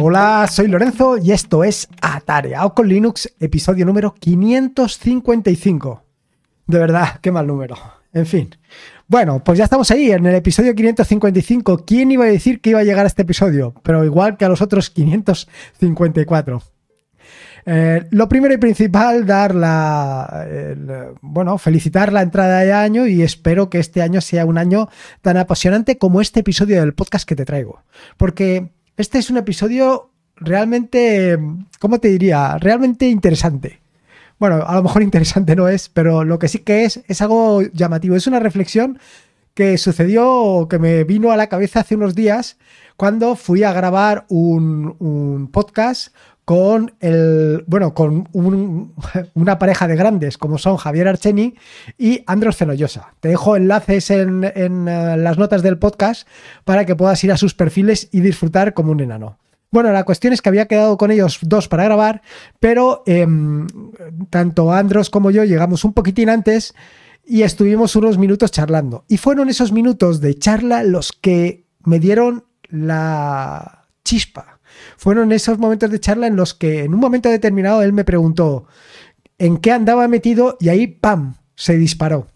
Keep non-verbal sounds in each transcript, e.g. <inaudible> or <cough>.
Hola, soy Lorenzo y esto es Atareado con Linux, episodio número 555. De verdad, qué mal número. En fin. Bueno, pues ya estamos ahí, en el episodio 555. ¿Quién iba a decir que iba a llegar a este episodio? Pero igual que a los otros 554. Eh, lo primero y principal, dar la, bueno, felicitar la entrada de año y espero que este año sea un año tan apasionante como este episodio del podcast que te traigo. Porque este es un episodio realmente, ¿cómo te diría? Realmente interesante. Bueno, a lo mejor <laughs> interesante no es, pero lo que sí que es, es algo llamativo. Es una reflexión que sucedió que me vino a la cabeza hace unos días cuando fui a grabar un, un podcast con el bueno, con <laughs> una pareja de grandes como son Javier Archeni y Andros Cenollosa. Te dejo enlaces en, eh, las notas del podcast para que puedas ir a sus perfiles y disfrutar como un enano. Bueno, la cuestión es que había quedado con ellos dos para grabar, pero em, tanto Andros como yo llegamos un poquitín antes y estuvimos unos minutos charlando. Y fueron esos minutos de charla los que me dieron la chispa fueron esos momentos de charla en los que en un momento determinado él me preguntó en qué andaba metido y ahí, ¡pam!, se disparó.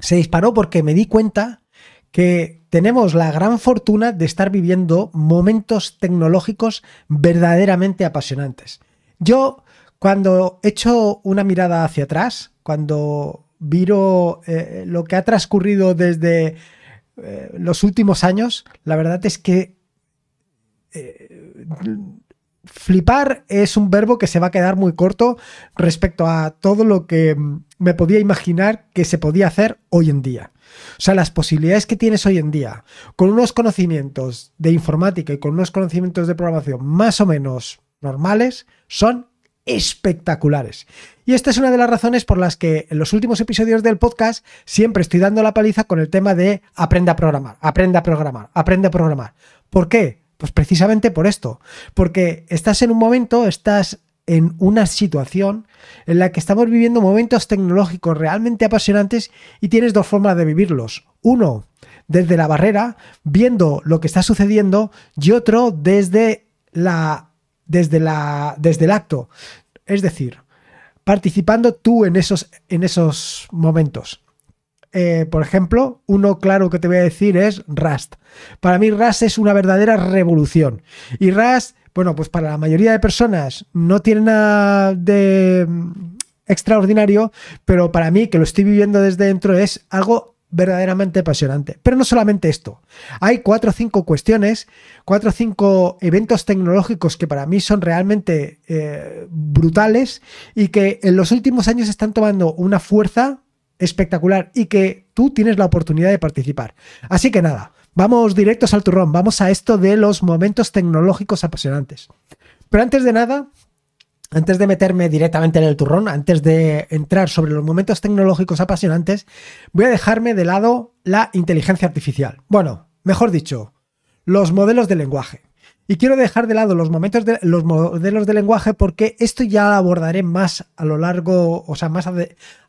Se disparó porque me di cuenta que tenemos la gran fortuna de estar viviendo momentos tecnológicos verdaderamente apasionantes. Yo, cuando echo una mirada hacia atrás, cuando viro eh, lo que ha transcurrido desde eh, los últimos años, la verdad es que eh, flipar es un verbo que se va a quedar muy corto respecto a todo lo que me podía imaginar que se podía hacer hoy en día. O sea, las posibilidades que tienes hoy en día, con unos conocimientos de informática y con unos conocimientos de programación más o menos normales, son espectaculares. Y esta es una de las razones por las que en los últimos episodios del podcast siempre estoy dando la paliza con el tema de aprende a programar, aprende a programar, aprende a programar. ¿Por qué? Pues precisamente por esto, porque estás en un momento, estás en una situación en la que estamos viviendo momentos tecnológicos realmente apasionantes y tienes dos formas de vivirlos. Uno, desde la barrera, viendo lo que está sucediendo, y otro desde la desde la desde el acto, es decir, participando tú en esos en esos momentos. Eh, por ejemplo, uno claro que te voy a decir es Rust. Para mí Rust es una verdadera revolución. Y Rust, bueno, pues para la mayoría de personas no tiene nada de mm, extraordinario, pero para mí, que lo estoy viviendo desde dentro, es algo verdaderamente apasionante. Pero no solamente esto. Hay cuatro o cinco cuestiones, cuatro o cinco eventos tecnológicos que para mí son realmente eh, brutales y que en los últimos años están tomando una fuerza espectacular y que tú tienes la oportunidad de participar. Así que nada, vamos directos al turrón, vamos a esto de los momentos tecnológicos apasionantes. Pero antes de nada, antes de meterme directamente en el turrón, antes de entrar sobre los momentos tecnológicos apasionantes, voy a dejarme de lado la inteligencia artificial. Bueno, mejor dicho, los modelos de lenguaje. Y quiero dejar de lado los, momentos de, los modelos de lenguaje porque esto ya abordaré más a lo largo, o sea, más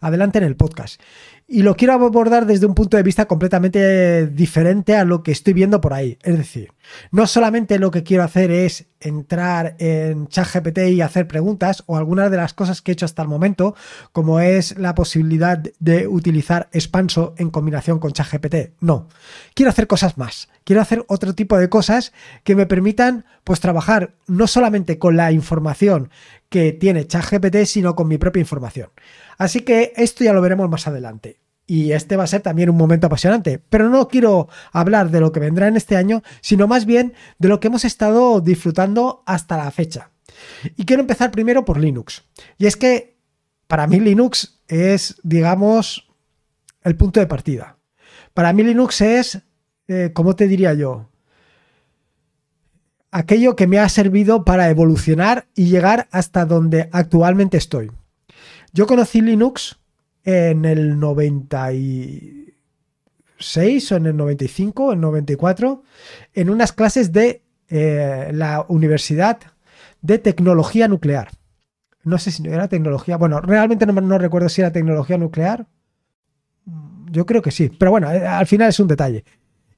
adelante en el podcast y lo quiero abordar desde un punto de vista completamente diferente a lo que estoy viendo por ahí. Es decir, no solamente lo que quiero hacer es entrar en ChatGPT y hacer preguntas o algunas de las cosas que he hecho hasta el momento, como es la posibilidad de utilizar Expanso en combinación con ChatGPT. No, quiero hacer cosas más. Quiero hacer otro tipo de cosas que me permitan pues trabajar no solamente con la información que tiene ChatGPT, sino con mi propia información. Así que esto ya lo veremos más adelante. Y este va a ser también un momento apasionante. Pero no quiero hablar de lo que vendrá en este año, sino más bien de lo que hemos estado disfrutando hasta la fecha. Y quiero empezar primero por Linux. Y es que para mí Linux es, digamos, el punto de partida. Para mí Linux es, eh, ¿cómo te diría yo? aquello que me ha servido para evolucionar y llegar hasta donde actualmente estoy. Yo conocí Linux en el 96 o en el 95, en el 94, en unas clases de eh, la Universidad de Tecnología Nuclear. No sé si era tecnología, bueno, realmente no, recuerdo si era tecnología nuclear. Yo creo que sí, pero bueno, eh, al final es un detalle.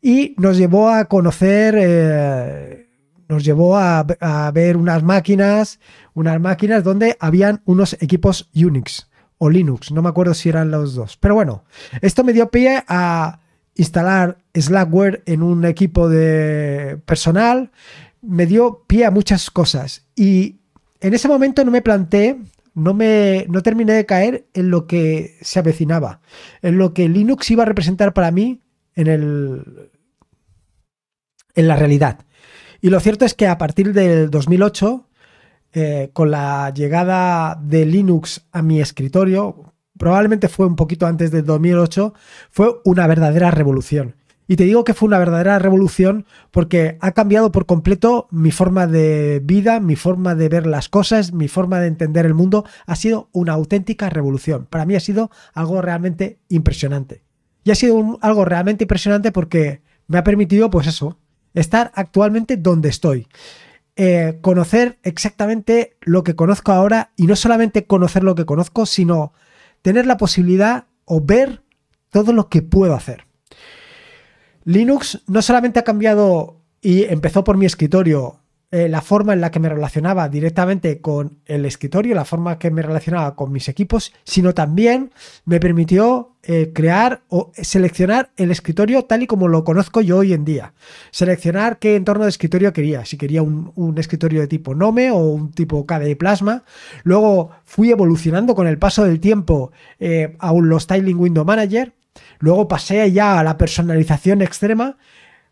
Y nos llevó a conocer... Eh, nos llevó a, ver unas máquinas, unas máquinas donde habían unos equipos Unix o Linux, no me acuerdo si eran los dos. Pero bueno, esto me dio pie a instalar Slackware en un equipo de personal, me dio pie a muchas cosas y en ese momento no me planteé, no me no terminé de caer en lo que se avecinaba, en lo que Linux iba a representar para mí en el en la realidad. Y lo cierto es que a partir del 2008, eh, con la llegada de Linux a mi escritorio, probablemente fue un poquito antes del 2008, fue una verdadera revolución. Y te digo que fue una verdadera revolución porque ha cambiado por completo mi forma de vida, mi forma de ver las cosas, mi forma de entender el mundo. Ha sido una auténtica revolución. Para mí ha sido algo realmente impresionante. Y ha sido algo realmente impresionante porque me ha permitido, pues eso, estar actualmente donde estoy. Eh, conocer exactamente lo que conozco ahora y no solamente conocer lo que conozco, sino tener la posibilidad o ver todo lo que puedo hacer. Linux no solamente ha cambiado y empezó por mi escritorio eh, la forma en la que me relacionaba directamente con el escritorio, la forma en que me relacionaba con mis equipos, sino también me permitió eh, crear o seleccionar el escritorio tal y como lo conozco yo hoy en día. Seleccionar qué entorno de escritorio quería, si quería un, escritorio de tipo Nome o un tipo KDE Plasma. Luego fui evolucionando con el paso del tiempo eh, a un los Styling Window Manager. Luego pasé ya a la personalización extrema.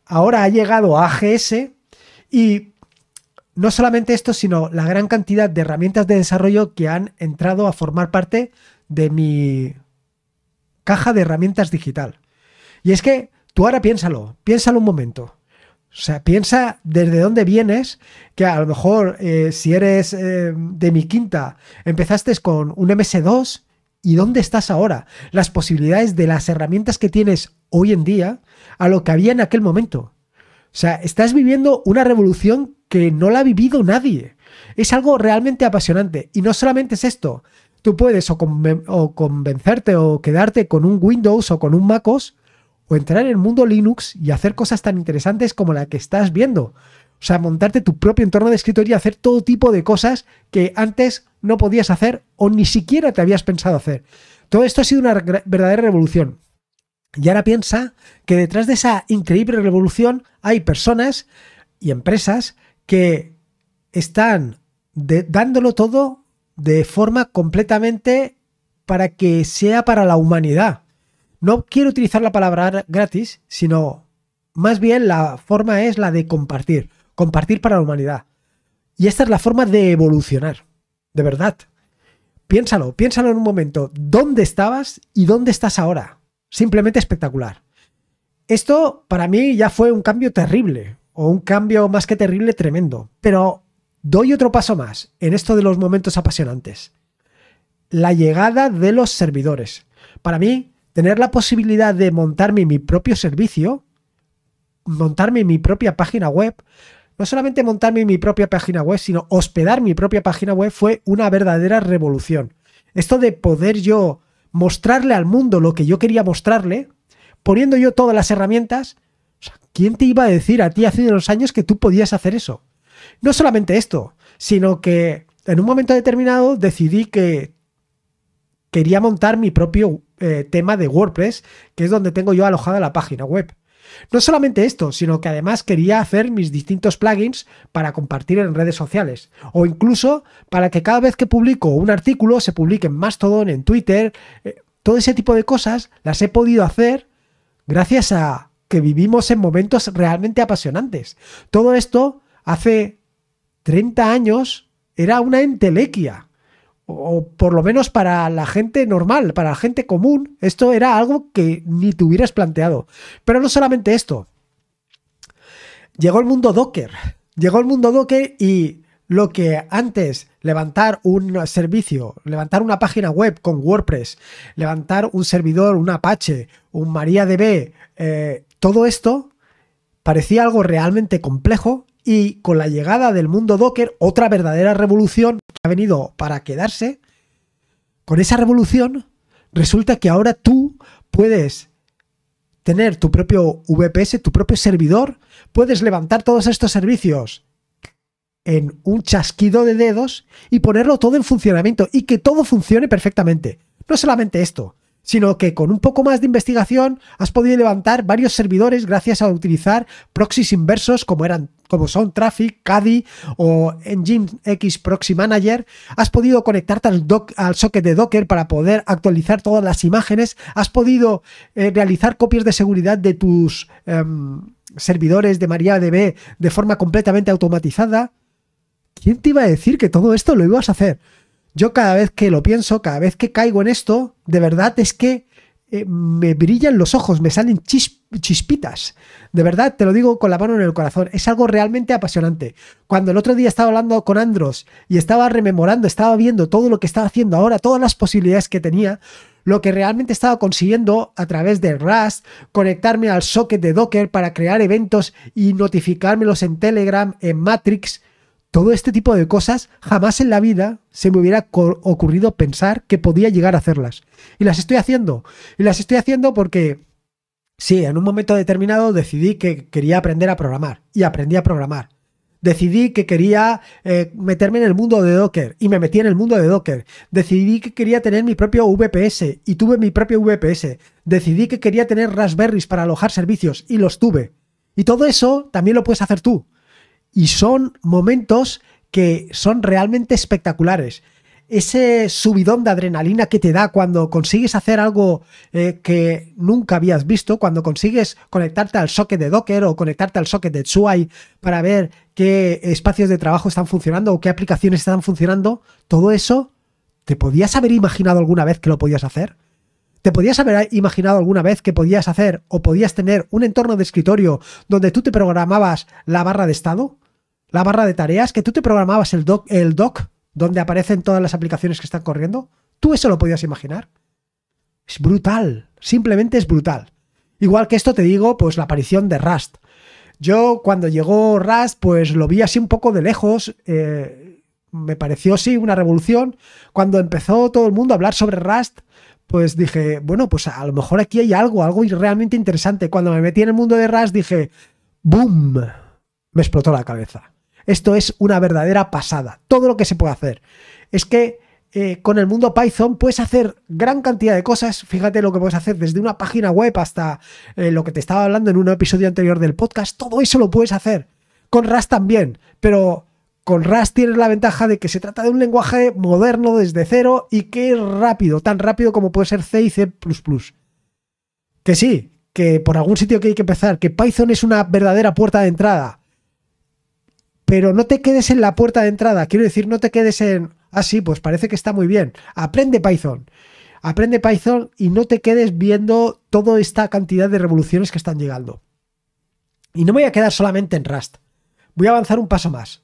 Ahora ha llegado a AGS y no solamente esto, sino la gran cantidad de herramientas de desarrollo que han entrado a formar parte de mi caja de herramientas digital. Y es que tú ahora piénsalo, piénsalo un momento. O sea, piensa desde dónde vienes, que a lo mejor eh, si eres eh, de mi quinta, empezaste con un MS2 y dónde estás ahora. Las posibilidades de las herramientas que tienes hoy en día a lo que había en aquel momento. O sea, estás viviendo una revolución que no la ha vivido nadie. Es algo realmente apasionante. Y no solamente es esto. Tú puedes o, convencerte o quedarte con un Windows o con un MacOS o entrar en el mundo Linux y hacer cosas tan interesantes como la que estás viendo. O sea, montarte tu propio entorno de escritorio y hacer todo tipo de cosas que antes no podías hacer o ni siquiera te habías pensado hacer. Todo esto ha sido una verdadera revolución. Y ahora piensa que detrás de esa increíble revolución hay personas y empresas que están dándolo todo de forma completamente para que sea para la humanidad. No quiero utilizar la palabra gratis, sino más bien la forma es la de compartir, compartir para la humanidad. Y esta es la forma de evolucionar, de verdad. Piénsalo, piénsalo en un momento, ¿dónde estabas y dónde estás ahora? Simplemente espectacular. Esto para mí ya fue un cambio terrible, o un cambio más que terrible tremendo. Pero doy otro paso más en esto de los momentos apasionantes. La llegada de los servidores. Para mí, tener la posibilidad de montarme mi propio servicio, montarme mi propia página web, no solamente montarme mi propia página web, sino hospedar mi propia página web fue una verdadera revolución. Esto de poder yo mostrarle al mundo lo que yo quería mostrarle, poniendo yo todas las herramientas ¿quién te iba a decir a ti hace unos años que tú podías hacer eso? No solamente esto, sino que en un momento determinado decidí que quería montar mi propio eh, tema de WordPress, que es donde tengo yo alojada la página web. No solamente esto, sino que además quería hacer mis distintos plugins para compartir en redes sociales, o incluso para que cada vez que publico un artículo se publique en Mastodon, en Twitter, eh, todo ese tipo de cosas las he podido hacer gracias a que vivimos en momentos realmente apasionantes. Todo esto hace 30 años era una entelequia. O por lo menos para la gente normal, para la gente común, esto era algo que ni te hubieras planteado. Pero no solamente esto. Llegó el mundo Docker. Llegó el mundo Docker y lo que antes levantar un servicio, levantar una página web con WordPress, levantar un servidor, un Apache, un MariaDB, eh, todo esto parecía algo realmente complejo y con la llegada del mundo Docker, otra verdadera revolución que ha venido para quedarse, con esa revolución resulta que ahora tú puedes tener tu propio VPS, tu propio servidor, puedes levantar todos estos servicios en un chasquido de dedos y ponerlo todo en funcionamiento y que todo funcione perfectamente. No solamente esto, sino que con un poco más de investigación has podido levantar varios servidores gracias a utilizar proxies inversos como eran como son Traffic, Caddy o Engine X Proxy Manager, has podido conectarte al, al socket de Docker para poder actualizar todas las imágenes, has podido eh, realizar copias de seguridad de tus em, servidores de MariaDB de forma completamente automatizada. ¿Quién te iba a decir que todo esto lo ibas a hacer? yo cada vez que lo pienso, cada vez que caigo en esto, de verdad es que eh, me brillan los ojos, me salen chispitas. De verdad, te lo digo con la mano en el corazón, es algo realmente apasionante. Cuando el otro día estaba hablando con Andros y estaba rememorando, estaba viendo todo lo que estaba haciendo ahora, todas las posibilidades que tenía, lo que realmente estaba consiguiendo a través de Rust, conectarme al socket de Docker para crear eventos y notificármelos en Telegram, en Matrix, todo este tipo de cosas jamás en la vida se me hubiera ocurrido pensar que podía llegar a hacerlas. Y las estoy haciendo. Y las estoy haciendo porque, sí, en un momento determinado decidí que quería aprender a programar. Y aprendí a programar. Decidí que quería eh, meterme en el mundo de Docker y me metí en el mundo de Docker. Decidí que quería tener mi propio VPS y tuve mi propio VPS. Decidí que quería tener Raspberries para alojar servicios y los tuve. Y todo eso también lo puedes hacer tú y son momentos que son realmente espectaculares. Ese subidón de adrenalina que te da cuando consigues hacer algo eh, que nunca habías visto, cuando consigues conectarte al socket de Docker o conectarte al socket de ZUI para ver qué espacios de trabajo están funcionando o qué aplicaciones están funcionando, todo eso, ¿te podías haber imaginado alguna vez que lo podías hacer? ¿Te podías haber imaginado alguna vez que podías hacer o podías tener un entorno de escritorio donde tú te programabas la barra de estado? ¿La barra de tareas? ¿Que tú te programabas el doc, el donde aparecen todas las aplicaciones que están corriendo? ¿Tú eso lo podías imaginar? Es brutal, simplemente es brutal. Igual que esto te digo, pues la aparición de Rust. Yo cuando llegó Rust, pues lo vi así un poco de lejos. Eh, me pareció sí una revolución. Cuando empezó todo el mundo a hablar sobre Rust, pues dije, bueno, pues a lo mejor aquí hay algo, algo realmente interesante. Cuando me metí en el mundo de RAS dije, ¡boom! Me explotó la cabeza. Esto es una verdadera pasada. Todo lo que se puede hacer. Es que eh, con el mundo Python puedes hacer gran cantidad de cosas. Fíjate lo que puedes hacer desde una página web hasta eh, lo que te estaba hablando en un episodio anterior del podcast. Todo eso lo puedes hacer. Con RAS también. Pero con Rust tienes la ventaja de que se trata de un lenguaje moderno desde cero y que es rápido, tan rápido como puede ser C y C. Que sí, que por algún sitio que hay que empezar, que Python es una verdadera puerta de entrada. Pero no te quedes en la puerta de entrada, quiero decir, no te quedes en, ah, sí, pues parece que está muy bien. Aprende Python. Aprende Python y no te quedes viendo toda esta cantidad de revoluciones que están llegando. Y no me voy a quedar solamente en Rust. Voy a avanzar un paso más.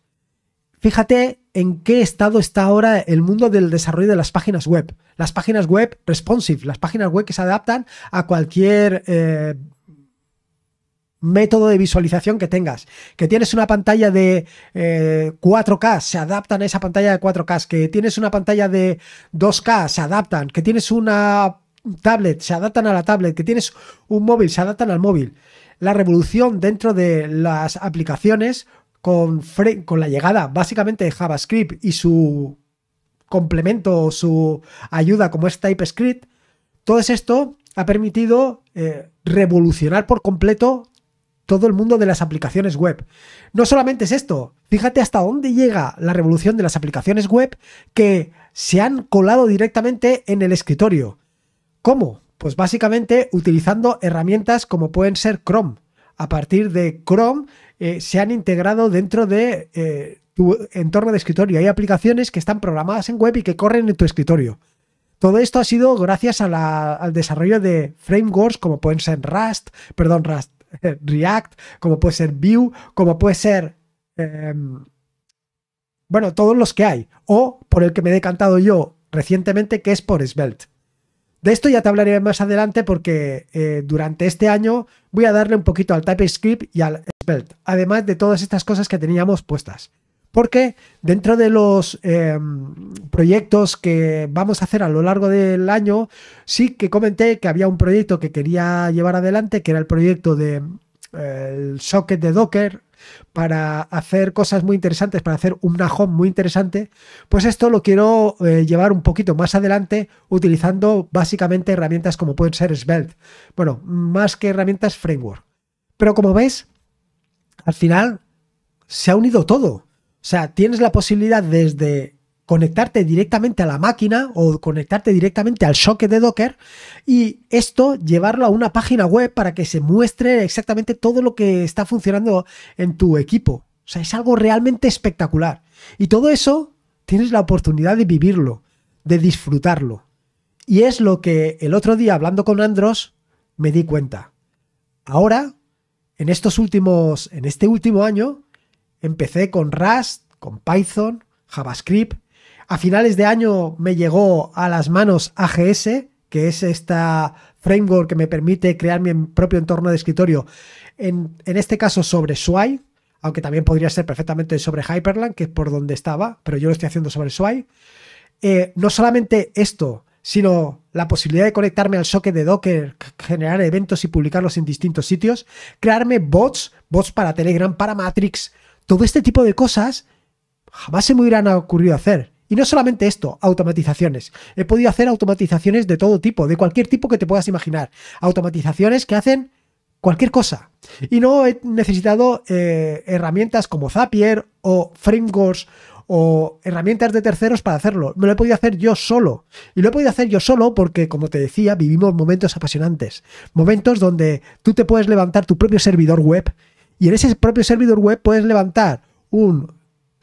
Fíjate en qué estado está ahora el mundo del desarrollo de las páginas web. Las páginas web responsive, las páginas web que se adaptan a cualquier eh, método de visualización que tengas. Que tienes una pantalla de 4K, eh, se adaptan a esa pantalla de 4K. Que tienes una pantalla de 2K, se adaptan. Que tienes una tablet, se adaptan a la tablet. Que tienes un móvil, se adaptan al móvil. La revolución dentro de las aplicaciones con, la llegada básicamente de JavaScript y su complemento o su ayuda como es TypeScript, todo esto ha permitido eh, revolucionar por completo todo el mundo de las aplicaciones web. No solamente es esto, fíjate hasta dónde llega la revolución de las aplicaciones web que se han colado directamente en el escritorio. ¿Cómo? Pues básicamente utilizando herramientas como pueden ser Chrome a partir de Chrome eh, se han integrado dentro de eh, tu entorno de escritorio. Hay aplicaciones que están programadas en web y que corren en tu escritorio. Todo esto ha sido gracias al desarrollo de frameworks como pueden ser Rust, perdón, Rust, eh, React, como puede ser Vue, como puede ser... Em, bueno, todos los que hay. O por el que me he decantado yo recientemente, que es por Svelte. De esto ya te hablaré más adelante porque eh, durante este año voy a darle un poquito al TypeScript y al Svelte, además de todas estas cosas que teníamos puestas. Porque dentro de los em, proyectos que vamos a hacer a lo largo del año, sí que comenté que había un proyecto que quería llevar adelante, que era el proyecto de el socket de Docker para hacer cosas muy interesantes, para hacer una home muy interesante, pues esto lo quiero eh, llevar un poquito más adelante utilizando básicamente herramientas como pueden ser Svelte. Bueno, más que herramientas framework. Pero como ves, al final se ha unido todo. O sea, tienes la posibilidad desde conectarte directamente a la máquina o conectarte directamente al socket de Docker y esto llevarlo a una página web para que se muestre exactamente todo lo que está funcionando en tu equipo. O sea, es algo realmente espectacular. Y todo eso tienes la oportunidad de vivirlo, de disfrutarlo. Y es lo que el otro día hablando con Andros me di cuenta. Ahora, en estos últimos en este último año empecé con Rust, con Python, JavaScript a finales de año me llegó a las manos AGS, que es esta framework que me permite crear mi propio entorno de escritorio, en, este caso sobre Sway, aunque también podría ser perfectamente sobre Hyperland, que es por donde estaba, pero yo lo estoy haciendo sobre Sway. Eh, no solamente esto, sino la posibilidad de conectarme al socket de Docker, generar eventos y publicarlos en distintos sitios, crearme bots, bots para Telegram, para Matrix, todo este tipo de cosas jamás se me hubieran ocurrido hacer. Y no solamente esto, automatizaciones. He podido hacer automatizaciones de todo tipo, de cualquier tipo que te puedas imaginar. Automatizaciones que hacen cualquier cosa. Y no he necesitado eh, herramientas como Zapier o Frameworks o herramientas de terceros para hacerlo. Me lo he podido hacer yo solo. Y lo he podido hacer yo solo porque, como te decía, vivimos momentos apasionantes. Momentos donde tú te puedes levantar tu propio servidor web y en ese propio servidor web puedes levantar un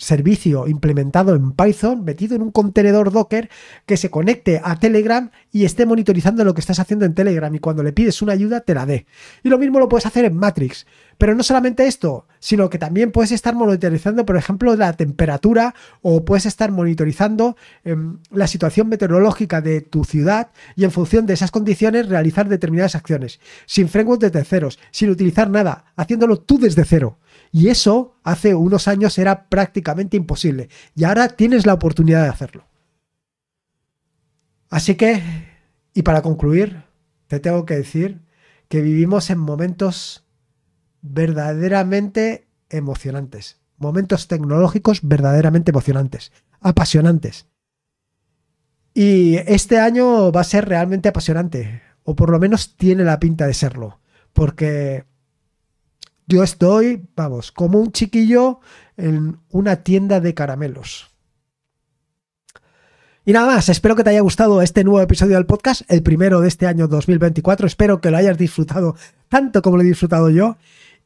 servicio implementado en Python metido en un contenedor Docker que se conecte a Telegram y esté monitorizando lo que estás haciendo en Telegram y cuando le pides una ayuda te la dé. Y lo mismo lo puedes hacer en Matrix. Pero no solamente esto, sino que también puedes estar monitorizando, por ejemplo, la temperatura o puedes estar monitorizando em, la situación meteorológica de tu ciudad y en función de esas condiciones realizar determinadas acciones, sin framework de terceros, sin utilizar nada, haciéndolo tú desde cero. Y eso hace unos años era prácticamente imposible. Y ahora tienes la oportunidad de hacerlo. Así que, y para concluir, te tengo que decir que vivimos en momentos verdaderamente emocionantes. Momentos tecnológicos verdaderamente emocionantes, apasionantes. Y este año va a ser realmente apasionante, o por lo menos tiene la pinta de serlo, porque yo estoy, vamos, como un chiquillo en una tienda de caramelos. Y nada más, espero que te haya gustado este nuevo episodio del podcast, el primero de este año 2024. Espero que lo hayas disfrutado tanto como lo he disfrutado yo.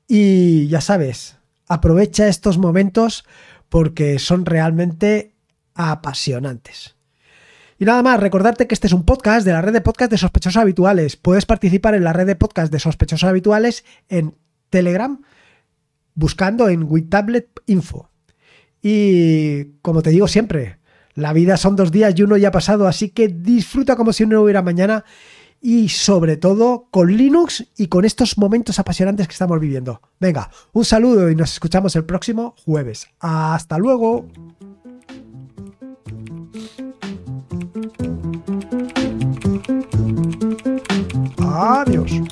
Y ya sabes, aprovecha estos momentos porque son realmente apasionantes. Y nada más, recordarte que este es un podcast de la red de podcast de sospechosos habituales. Puedes participar en la red de podcast de sospechosos habituales en Telegram buscando en WeTablet Info. Y como te digo siempre, la vida son dos días y uno ya ha pasado, así que disfruta como si no hubiera mañana y sobre todo con Linux y con estos momentos apasionantes que estamos viviendo. Venga, un saludo y nos escuchamos el próximo jueves. Hasta luego. Adiós.